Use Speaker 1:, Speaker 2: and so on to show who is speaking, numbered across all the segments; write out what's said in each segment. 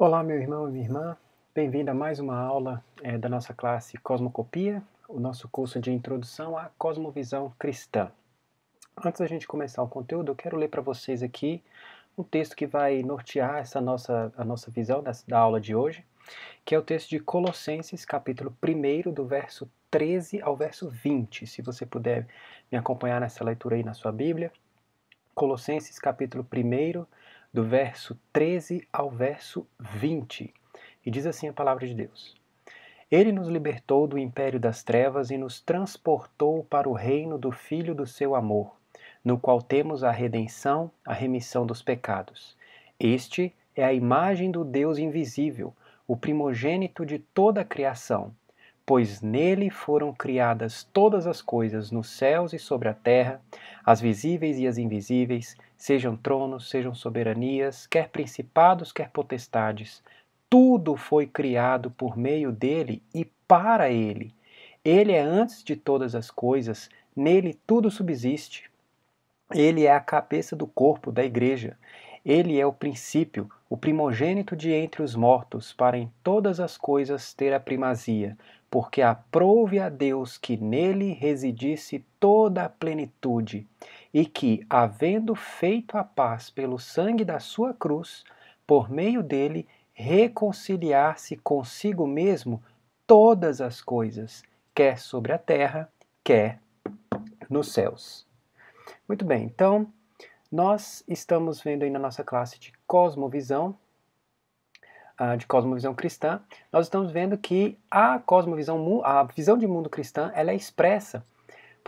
Speaker 1: Olá, meu irmão e minha irmã. Bem-vindo a mais uma aula é, da nossa classe Cosmocopia, o nosso curso de introdução à cosmovisão cristã. Antes da gente começar o conteúdo, eu quero ler para vocês aqui um texto que vai nortear essa nossa, a nossa visão da, da aula de hoje, que é o texto de Colossenses, capítulo 1, do verso 13 ao verso 20. Se você puder me acompanhar nessa leitura aí na sua Bíblia. Colossenses, capítulo 1 do verso 13 ao verso 20. E diz assim a palavra de Deus: Ele nos libertou do império das trevas e nos transportou para o reino do Filho do seu amor, no qual temos a redenção, a remissão dos pecados. Este é a imagem do Deus invisível, o primogênito de toda a criação, pois nele foram criadas todas as coisas nos céus e sobre a terra, as visíveis e as invisíveis sejam tronos, sejam soberanias, quer principados, quer potestades. Tudo foi criado por meio dele e para ele. Ele é antes de todas as coisas, nele tudo subsiste. Ele é a cabeça do corpo, da igreja. Ele é o princípio, o primogênito de entre os mortos, para em todas as coisas ter a primazia, porque aprouve a Deus que nele residisse toda a plenitude e que, havendo feito a paz pelo sangue da sua cruz, por meio dele reconciliar-se consigo mesmo todas as coisas, quer sobre a terra, quer nos céus. Muito bem, então nós estamos vendo aí na nossa classe de cosmovisão, ah, de cosmovisão cristã, nós estamos vendo que a cosmovisão, a visão de mundo cristã, ela é expressa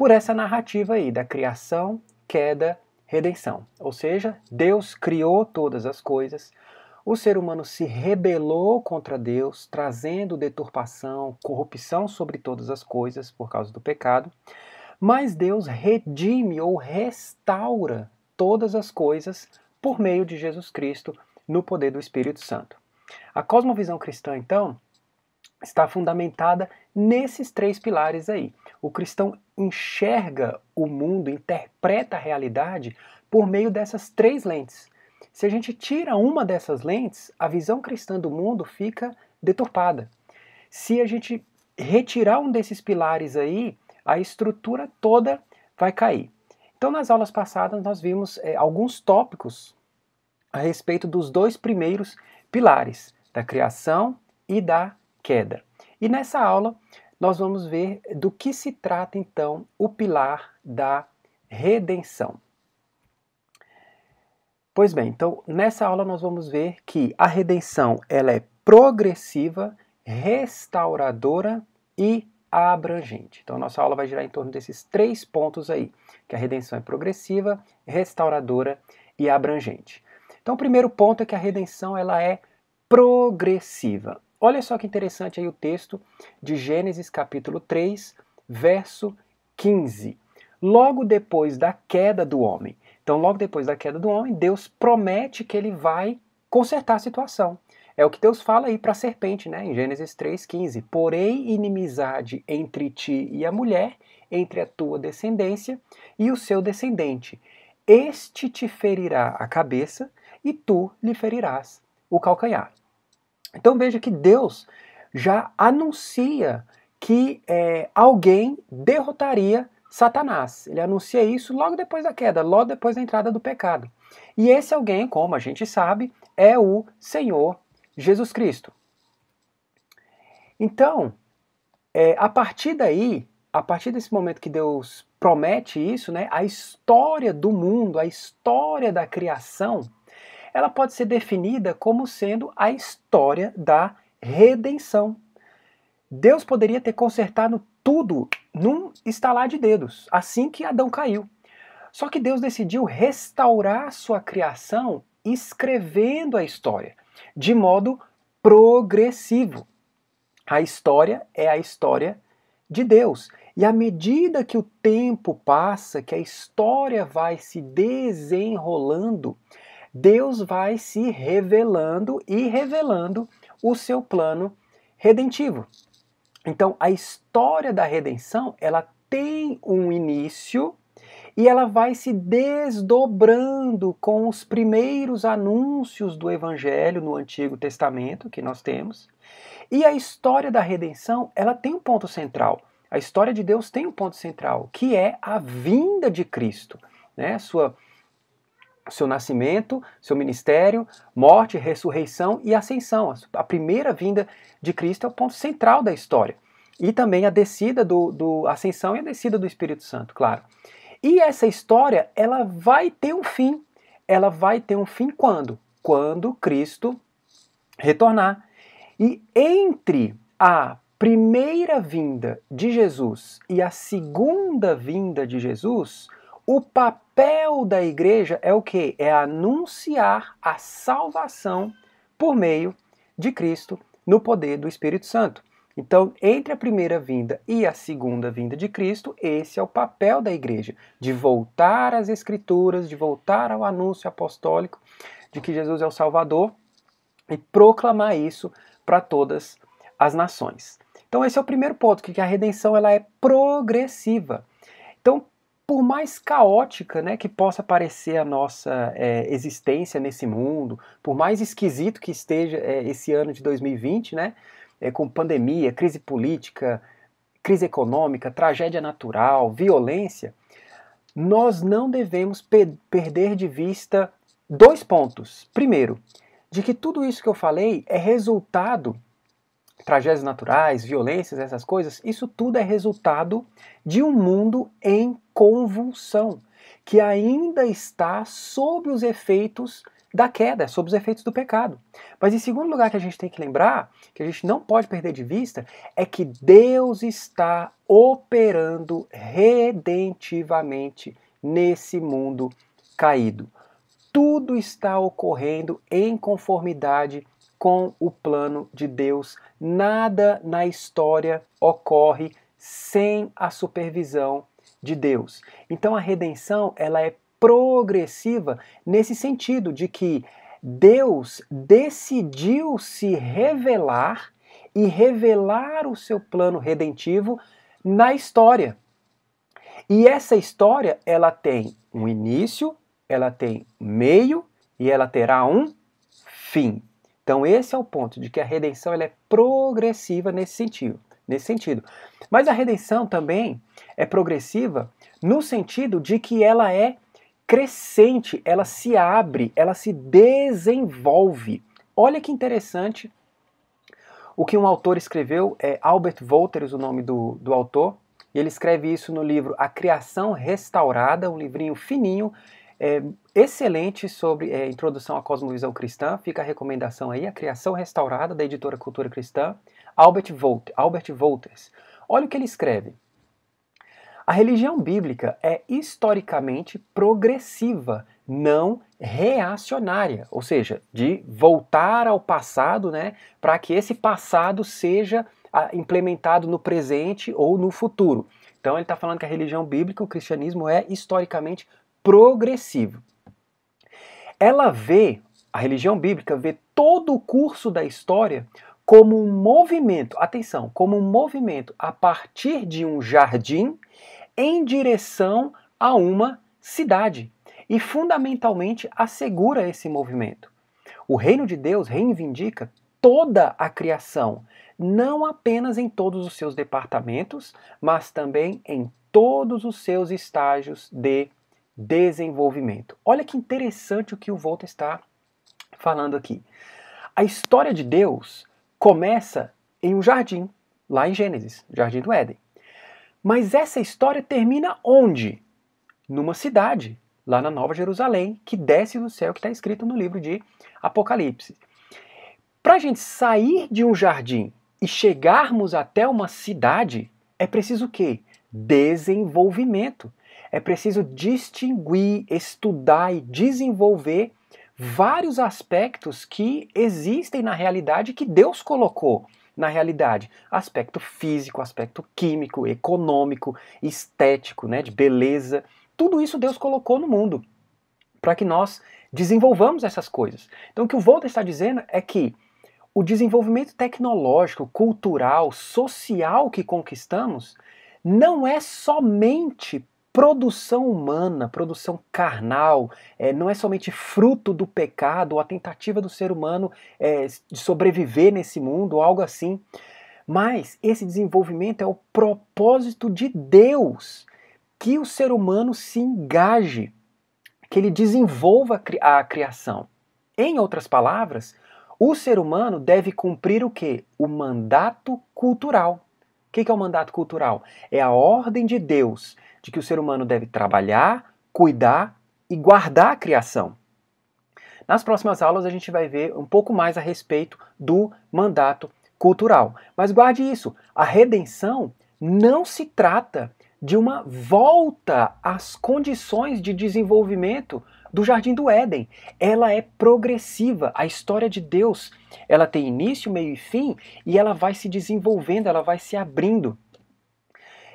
Speaker 1: por essa narrativa aí da criação, queda, redenção. Ou seja, Deus criou todas as coisas, o ser humano se rebelou contra Deus, trazendo deturpação, corrupção sobre todas as coisas por causa do pecado, mas Deus redime ou restaura todas as coisas por meio de Jesus Cristo no poder do Espírito Santo. A cosmovisão cristã, então, está fundamentada nesses três pilares aí. O cristão enxerga o mundo, interpreta a realidade por meio dessas três lentes. Se a gente tira uma dessas lentes, a visão cristã do mundo fica deturpada. Se a gente retirar um desses pilares aí, a estrutura toda vai cair. Então, nas aulas passadas, nós vimos é, alguns tópicos a respeito dos dois primeiros pilares, da criação e da queda. E nessa aula, nós vamos ver do que se trata então o pilar da redenção. Pois bem, então nessa aula nós vamos ver que a redenção ela é progressiva, restauradora e abrangente. Então nossa aula vai girar em torno desses três pontos aí, que a redenção é progressiva, restauradora e abrangente. Então o primeiro ponto é que a redenção ela é progressiva. Olha só que interessante aí o texto de Gênesis capítulo 3, verso 15. Logo depois da queda do homem. Então, logo depois da queda do homem, Deus promete que ele vai consertar a situação. É o que Deus fala aí para a serpente, né? Em Gênesis 3,15. Porém, inimizade entre ti e a mulher, entre a tua descendência e o seu descendente. Este te ferirá a cabeça e tu lhe ferirás o calcanhar. Então veja que Deus já anuncia que é, alguém derrotaria Satanás. Ele anuncia isso logo depois da queda, logo depois da entrada do pecado. E esse alguém, como a gente sabe, é o Senhor Jesus Cristo. Então, é, a partir daí, a partir desse momento que Deus promete isso, né, a história do mundo, a história da criação, ela pode ser definida como sendo a história da redenção. Deus poderia ter consertado tudo num estalar de dedos, assim que Adão caiu. Só que Deus decidiu restaurar sua criação escrevendo a história, de modo progressivo. A história é a história de Deus. E à medida que o tempo passa, que a história vai se desenrolando, Deus vai se revelando e revelando o seu plano redentivo. Então, a história da redenção, ela tem um início e ela vai se desdobrando com os primeiros anúncios do evangelho no Antigo Testamento que nós temos. E a história da redenção, ela tem um ponto central. A história de Deus tem um ponto central, que é a vinda de Cristo, né? Sua seu nascimento, seu ministério, morte, ressurreição e ascensão. A primeira vinda de Cristo é o ponto central da história. E também a descida do, do ascensão e a descida do Espírito Santo, claro. E essa história, ela vai ter um fim. Ela vai ter um fim quando? Quando Cristo retornar. E entre a primeira vinda de Jesus e a segunda vinda de Jesus, o papel da igreja é o que? É anunciar a salvação por meio de Cristo no poder do Espírito Santo. Então, entre a primeira vinda e a segunda vinda de Cristo, esse é o papel da igreja, de voltar às Escrituras, de voltar ao anúncio apostólico de que Jesus é o Salvador e proclamar isso para todas as nações. Então, esse é o primeiro ponto, que a redenção ela é progressiva. Então, por mais caótica né, que possa parecer a nossa é, existência nesse mundo, por mais esquisito que esteja é, esse ano de 2020, né, é, com pandemia, crise política, crise econômica, tragédia natural, violência, nós não devemos pe perder de vista dois pontos. Primeiro, de que tudo isso que eu falei é resultado tragédias naturais, violências, essas coisas, isso tudo é resultado de um mundo em convulsão, que ainda está sob os efeitos da queda, sob os efeitos do pecado. Mas em segundo lugar que a gente tem que lembrar, que a gente não pode perder de vista, é que Deus está operando redentivamente nesse mundo caído. Tudo está ocorrendo em conformidade com o plano de Deus. Nada na história ocorre sem a supervisão de Deus. Então a redenção, ela é progressiva nesse sentido de que Deus decidiu se revelar e revelar o seu plano redentivo na história. E essa história, ela tem um início, ela tem meio e ela terá um fim. Então esse é o ponto de que a redenção ela é progressiva nesse sentido nesse sentido. Mas a redenção também é progressiva no sentido de que ela é crescente, ela se abre, ela se desenvolve. Olha que interessante o que um autor escreveu, é Albert Wolters, o nome do, do autor, e ele escreve isso no livro A Criação Restaurada, um livrinho fininho, é, excelente sobre é, introdução à cosmovisão cristã. Fica a recomendação aí, A Criação Restaurada, da editora Cultura Cristã. Albert, Volt, Albert Wolters. Olha o que ele escreve. A religião bíblica é historicamente progressiva, não reacionária, ou seja, de voltar ao passado, né, para que esse passado seja ah, implementado no presente ou no futuro. Então ele está falando que a religião bíblica, o cristianismo, é historicamente progressivo. Ela vê, a religião bíblica vê todo o curso da história como um movimento, atenção, como um movimento a partir de um jardim em direção a uma cidade. E fundamentalmente assegura esse movimento. O reino de Deus reivindica toda a criação, não apenas em todos os seus departamentos, mas também em todos os seus estágios de desenvolvimento. Olha que interessante o que o Volta está falando aqui. A história de Deus começa em um jardim, lá em Gênesis, Jardim do Éden. Mas essa história termina onde? Numa cidade, lá na Nova Jerusalém, que desce do céu, que está escrito no livro de Apocalipse. Para a gente sair de um jardim e chegarmos até uma cidade, é preciso o quê? Desenvolvimento. É preciso distinguir, estudar e desenvolver vários aspectos que existem na realidade que Deus colocou na realidade, aspecto físico, aspecto químico, econômico, estético, né, de beleza, tudo isso Deus colocou no mundo para que nós desenvolvamos essas coisas. Então o que o Volta está dizendo é que o desenvolvimento tecnológico, cultural, social que conquistamos não é somente produção humana, produção carnal, é, não é somente fruto do pecado ou a tentativa do ser humano é, de sobreviver nesse mundo, algo assim. Mas esse desenvolvimento é o propósito de Deus que o ser humano se engaje, que ele desenvolva a criação. Em outras palavras, o ser humano deve cumprir o que? O mandato cultural. O que é o mandato cultural? É a ordem de Deus de que o ser humano deve trabalhar, cuidar e guardar a criação. Nas próximas aulas a gente vai ver um pouco mais a respeito do mandato cultural. Mas guarde isso, a redenção não se trata de uma volta às condições de desenvolvimento do Jardim do Éden. Ela é progressiva. A história de Deus, ela tem início, meio e fim, e ela vai se desenvolvendo, ela vai se abrindo.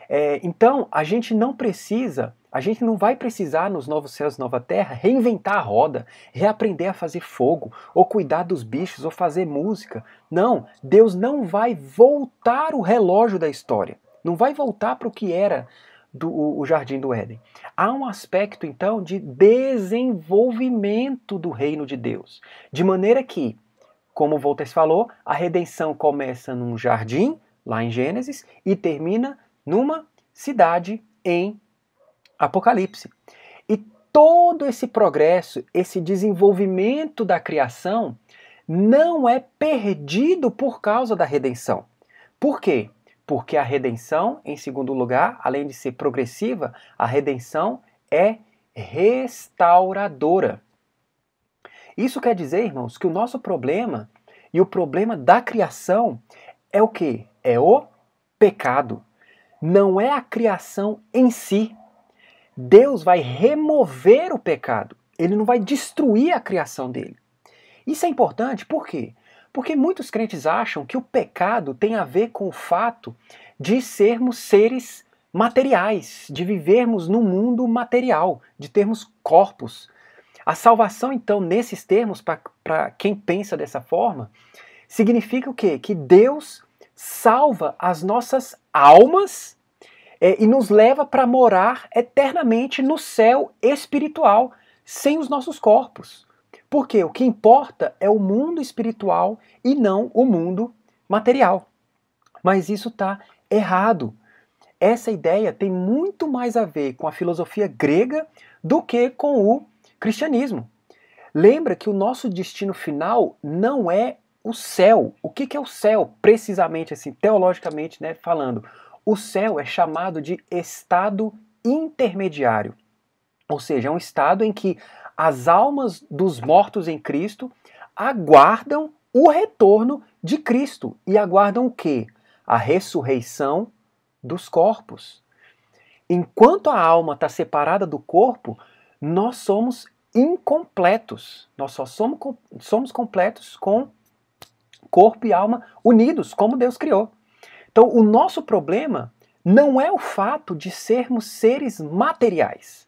Speaker 1: É, então, a gente não precisa, a gente não vai precisar nos novos céus e nova terra reinventar a roda, reaprender a fazer fogo, ou cuidar dos bichos, ou fazer música. Não, Deus não vai voltar o relógio da história. Não vai voltar para o que era do, o Jardim do Éden. Há um aspecto, então, de desenvolvimento do reino de Deus. De maneira que, como Voltaire falou, a redenção começa num jardim, lá em Gênesis, e termina numa cidade em Apocalipse. E todo esse progresso, esse desenvolvimento da criação, não é perdido por causa da redenção. Por quê? Porque a redenção, em segundo lugar, além de ser progressiva, a redenção é restauradora. Isso quer dizer, irmãos, que o nosso problema e o problema da criação é o que? É o pecado não é a criação em si. Deus vai remover o pecado, ele não vai destruir a criação dele. Isso é importante por quê? Porque muitos crentes acham que o pecado tem a ver com o fato de sermos seres materiais, de vivermos no mundo material, de termos corpos. A salvação, então, nesses termos, para quem pensa dessa forma, significa o quê? Que Deus salva as nossas almas é, e nos leva para morar eternamente no céu espiritual, sem os nossos corpos. Porque o que importa é o mundo espiritual e não o mundo material. Mas isso está errado. Essa ideia tem muito mais a ver com a filosofia grega do que com o cristianismo. Lembra que o nosso destino final não é o céu. O que, que é o céu, precisamente, assim, teologicamente né, falando? O céu é chamado de estado intermediário, ou seja, é um estado em que as almas dos mortos em Cristo aguardam o retorno de Cristo e aguardam o quê? A ressurreição dos corpos. Enquanto a alma está separada do corpo, nós somos incompletos. Nós só somos, somos completos com corpo e alma unidos, como Deus criou. Então, o nosso problema não é o fato de sermos seres materiais.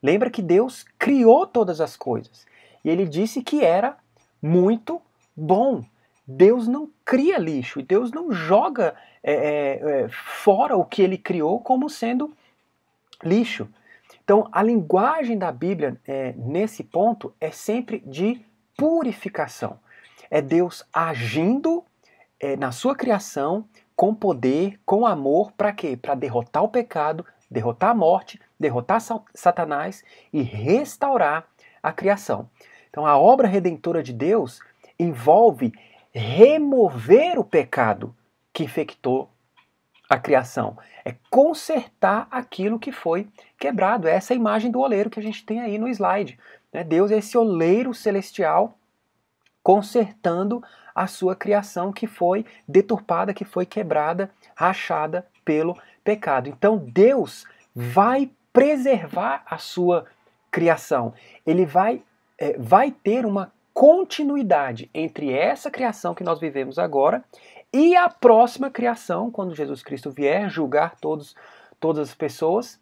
Speaker 1: Lembra que Deus criou todas as coisas e ele disse que era muito bom. Deus não cria lixo e Deus não joga é, é, é fora o que ele criou como sendo lixo. Então, a linguagem da Bíblia é, nesse ponto é sempre de purificação. É Deus agindo é, na sua criação com poder, com amor, para quê? Para derrotar o pecado, derrotar a morte, derrotar Satanás e restaurar a criação. Então, a obra redentora de Deus envolve remover o pecado que infectou a criação, é consertar aquilo que foi quebrado. Essa é essa imagem do oleiro que a gente tem aí no slide. Né? Deus é esse oleiro celestial consertando a sua criação que foi deturpada, que foi quebrada, rachada pelo pecado. Então Deus vai preservar a sua criação. Ele vai, é, vai ter uma continuidade entre essa criação que nós vivemos agora e a próxima criação, quando Jesus Cristo vier julgar todos, todas as pessoas,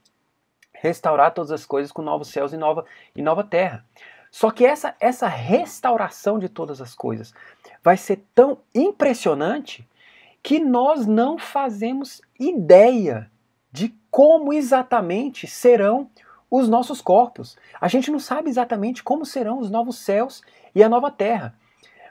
Speaker 1: restaurar todas as coisas com novos céus e nova, e nova terra. Só que essa, essa restauração de todas as coisas vai ser tão impressionante que nós não fazemos ideia de como exatamente serão os nossos corpos. A gente não sabe exatamente como serão os novos céus e a nova terra.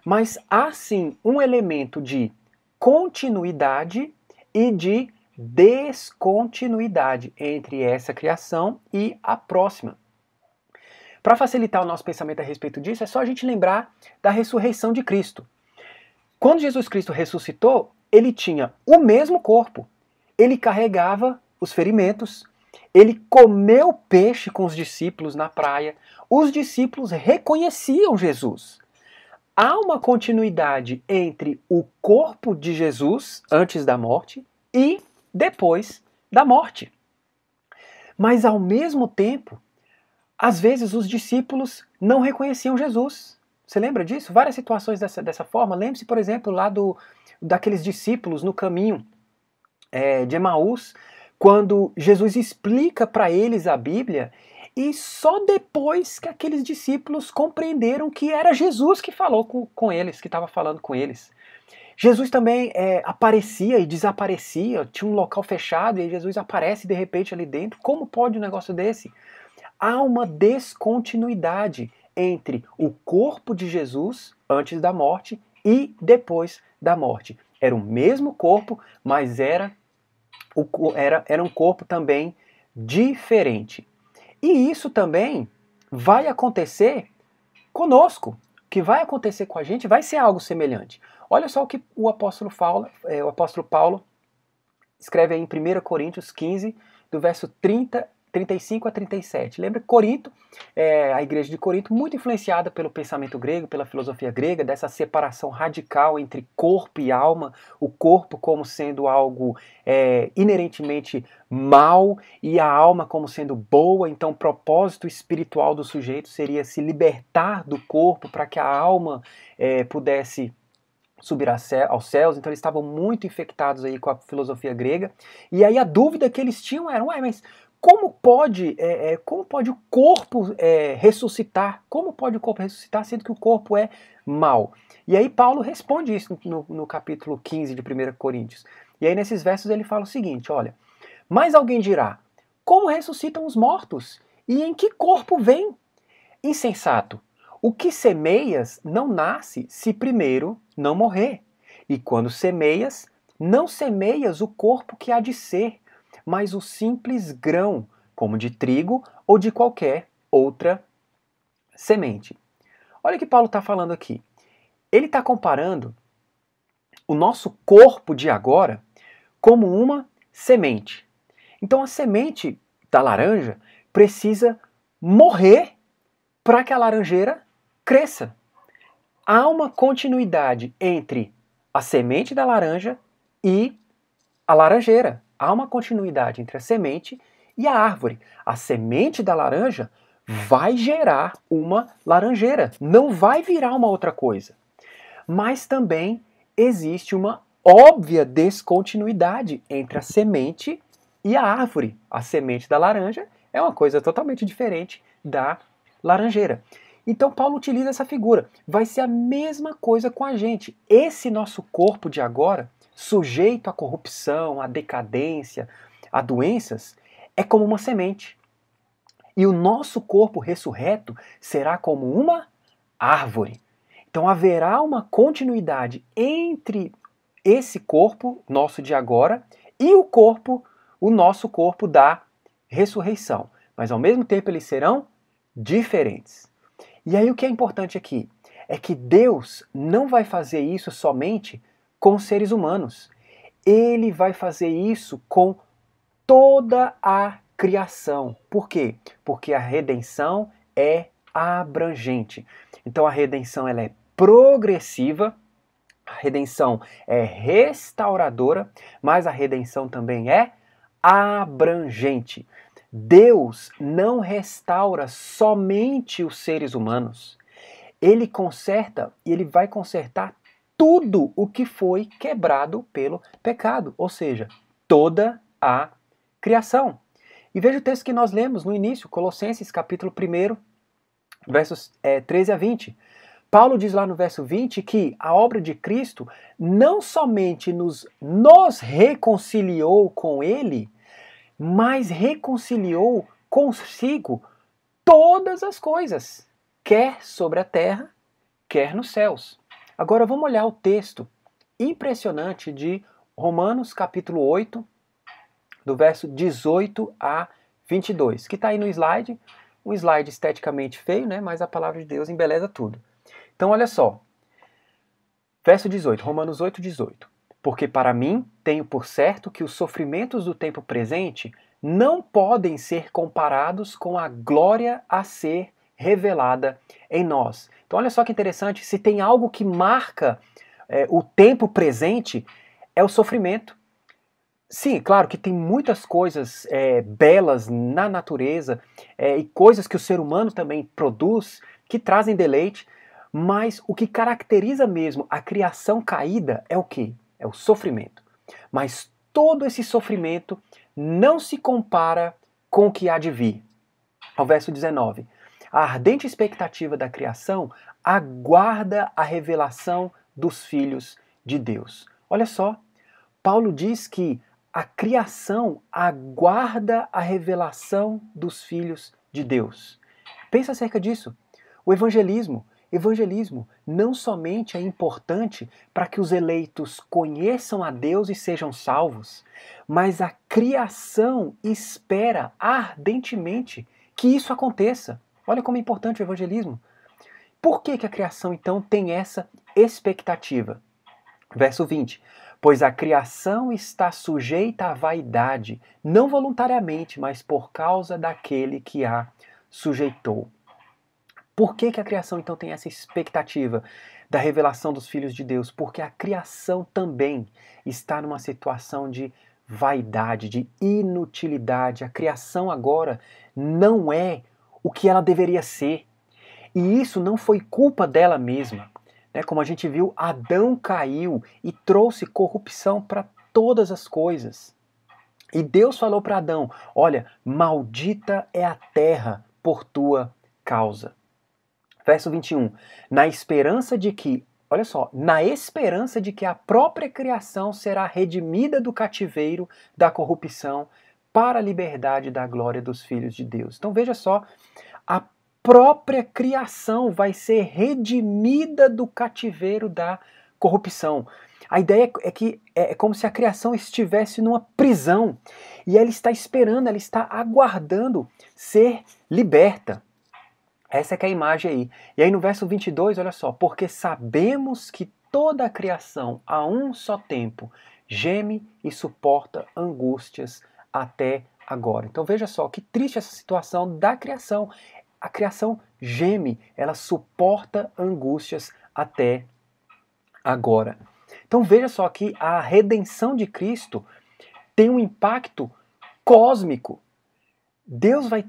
Speaker 1: Mas há sim um elemento de continuidade e de descontinuidade entre essa criação e a próxima. Para facilitar o nosso pensamento a respeito disso, é só a gente lembrar da ressurreição de Cristo. Quando Jesus Cristo ressuscitou, ele tinha o mesmo corpo. Ele carregava os ferimentos, ele comeu peixe com os discípulos na praia. Os discípulos reconheciam Jesus. Há uma continuidade entre o corpo de Jesus antes da morte e depois da morte. Mas ao mesmo tempo, às vezes os discípulos não reconheciam Jesus. Você lembra disso? Várias situações dessa, dessa forma. Lembre-se, por exemplo, lá do, daqueles discípulos no caminho é, de Emaús, quando Jesus explica para eles a Bíblia e só depois que aqueles discípulos compreenderam que era Jesus que falou com, com eles, que estava falando com eles. Jesus também é, aparecia e desaparecia, tinha um local fechado e Jesus aparece de repente ali dentro. Como pode um negócio desse? Há uma descontinuidade entre o corpo de Jesus antes da morte e depois da morte. Era o mesmo corpo, mas era, o, era, era um corpo também diferente. E isso também vai acontecer conosco. O que vai acontecer com a gente vai ser algo semelhante. Olha só o que o apóstolo Paulo, é, o apóstolo Paulo escreve aí em 1 Coríntios 15, do verso 30 35 a 37. Lembra Corinto, é, a igreja de Corinto, muito influenciada pelo pensamento grego, pela filosofia grega, dessa separação radical entre corpo e alma, o corpo como sendo algo é, inerentemente mal e a alma como sendo boa. Então, o propósito espiritual do sujeito seria se libertar do corpo para que a alma é, pudesse subir aos céus, então eles estavam muito infectados aí com a filosofia grega. E aí a dúvida que eles tinham era, ué, mas como pode, é, é, como pode o corpo é, ressuscitar? Como pode o corpo ressuscitar sendo que o corpo é mal? E aí Paulo responde isso no, no capítulo 15 de 1 Coríntios. E aí nesses versos ele fala o seguinte, olha, mas alguém dirá, como ressuscitam os mortos? E em que corpo vem? Insensato, o que semeias não nasce se primeiro não morrer. E quando semeias, não semeias o corpo que há de ser, mas o simples grão, como de trigo ou de qualquer outra semente. Olha o que Paulo está falando aqui. Ele está comparando o nosso corpo de agora como uma semente. Então a semente da laranja precisa morrer para que a laranjeira cresça. Há uma continuidade entre a semente da laranja e a laranjeira há uma continuidade entre a semente e a árvore. A semente da laranja vai gerar uma laranjeira, não vai virar uma outra coisa. Mas também existe uma óbvia descontinuidade entre a semente e a árvore. A semente da laranja é uma coisa totalmente diferente da laranjeira. Então, Paulo utiliza essa figura. Vai ser a mesma coisa com a gente. Esse nosso corpo de agora sujeito à corrupção, à decadência, a doenças, é como uma semente. E o nosso corpo ressurreto será como uma árvore. Então haverá uma continuidade entre esse corpo nosso de agora e o corpo, o nosso corpo da ressurreição. Mas ao mesmo tempo eles serão diferentes. E aí o que é importante aqui é que Deus não vai fazer isso somente com seres humanos. Ele vai fazer isso com toda a criação. Por quê? Porque a redenção é abrangente. Então a redenção ela é progressiva, a redenção é restauradora, mas a redenção também é abrangente. Deus não restaura somente os seres humanos. Ele conserta e ele vai consertar tudo o que foi quebrado pelo pecado, ou seja, toda a criação. E veja o texto que nós lemos no início, Colossenses capítulo 1, versos é, 13 a 20. Paulo diz lá no verso 20 que a obra de Cristo não somente nos, nos reconciliou com Ele, mas reconciliou consigo todas as coisas, quer sobre a terra, quer nos céus. Agora vamos olhar o texto impressionante de Romanos capítulo 8, do verso 18 a 22, que está aí no slide, um slide esteticamente feio, né? mas a palavra de Deus embeleza tudo. Então olha só, verso 18, Romanos 8, 18. Porque para mim tenho por certo que os sofrimentos do tempo presente não podem ser comparados com a glória a ser revelada em nós. Então, olha só que interessante: se tem algo que marca é, o tempo presente, é o sofrimento. Sim, claro que tem muitas coisas é, belas na natureza é, e coisas que o ser humano também produz que trazem deleite, mas o que caracteriza mesmo a criação caída é o que? É o sofrimento. Mas todo esse sofrimento não se compara com o que há de vir. Ao verso 19: a ardente expectativa da criação aguarda a revelação dos filhos de Deus. Olha só, Paulo diz que a criação aguarda a revelação dos filhos de Deus. Pensa acerca disso. O evangelismo, evangelismo não somente é importante para que os eleitos conheçam a Deus e sejam salvos, mas a criação espera ardentemente que isso aconteça. Olha como é importante o evangelismo. Por que, que a criação, então, tem essa expectativa? Verso 20: Pois a criação está sujeita à vaidade, não voluntariamente, mas por causa daquele que a sujeitou. Por que, que a criação então tem essa expectativa da revelação dos filhos de Deus? Porque a criação também está numa situação de vaidade, de inutilidade. A criação agora não é o que ela deveria ser. E isso não foi culpa dela mesma. Né? Como a gente viu, Adão caiu e trouxe corrupção para todas as coisas. E Deus falou para Adão: Olha, maldita é a terra por tua causa. Verso 21. Na esperança de que, olha só, na esperança de que a própria criação será redimida do cativeiro, da corrupção para a liberdade da glória dos filhos de Deus. Então veja só, a própria criação vai ser redimida do cativeiro da corrupção. A ideia é que é, é como se a criação estivesse numa prisão e ela está esperando, ela está aguardando ser liberta. Essa é que é a imagem aí. E aí no verso 22, olha só, porque sabemos que toda a criação a um só tempo geme e suporta angústias até agora. Então veja só que triste essa situação da criação. A criação geme, ela suporta angústias até agora. Então veja só que a redenção de Cristo tem um impacto cósmico. Deus vai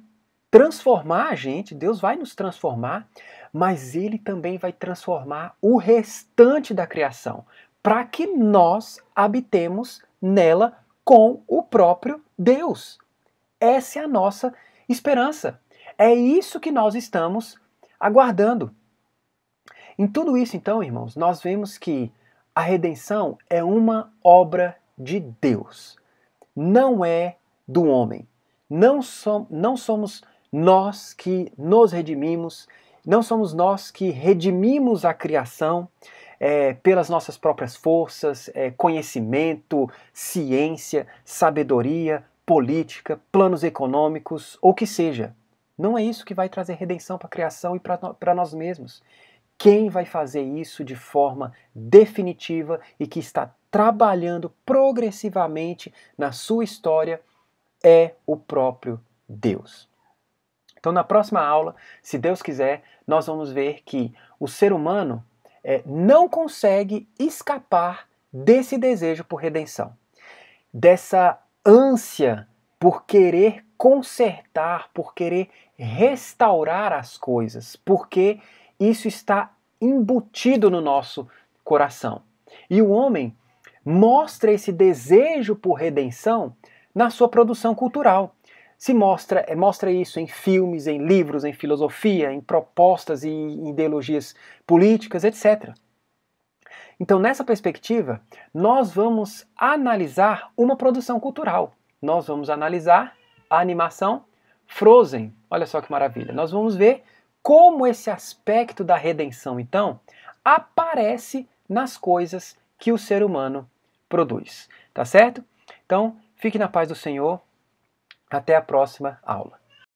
Speaker 1: transformar a gente, Deus vai nos transformar, mas ele também vai transformar o restante da criação, para que nós habitemos nela com o próprio Deus. Essa é a nossa esperança. É isso que nós estamos aguardando. Em tudo isso, então, irmãos, nós vemos que a redenção é uma obra de Deus, não é do homem. Não, não somos nós que nos redimimos, não somos nós que redimimos a criação, é, pelas nossas próprias forças, é, conhecimento, ciência, sabedoria, política, planos econômicos, ou que seja. Não é isso que vai trazer redenção para a criação e para nós mesmos. Quem vai fazer isso de forma definitiva e que está trabalhando progressivamente na sua história é o próprio Deus. Então, na próxima aula, se Deus quiser, nós vamos ver que o ser humano é, não consegue escapar desse desejo por redenção, dessa ânsia por querer consertar, por querer restaurar as coisas, porque isso está embutido no nosso coração. E o homem mostra esse desejo por redenção na sua produção cultural se mostra, é, mostra isso em filmes, em livros, em filosofia, em propostas e ideologias políticas, etc. Então, nessa perspectiva, nós vamos analisar uma produção cultural. Nós vamos analisar a animação Frozen. Olha só que maravilha. Nós vamos ver como esse aspecto da redenção, então, aparece nas coisas que o ser humano produz. Tá certo? Então, fique na paz do Senhor até a próxima aula.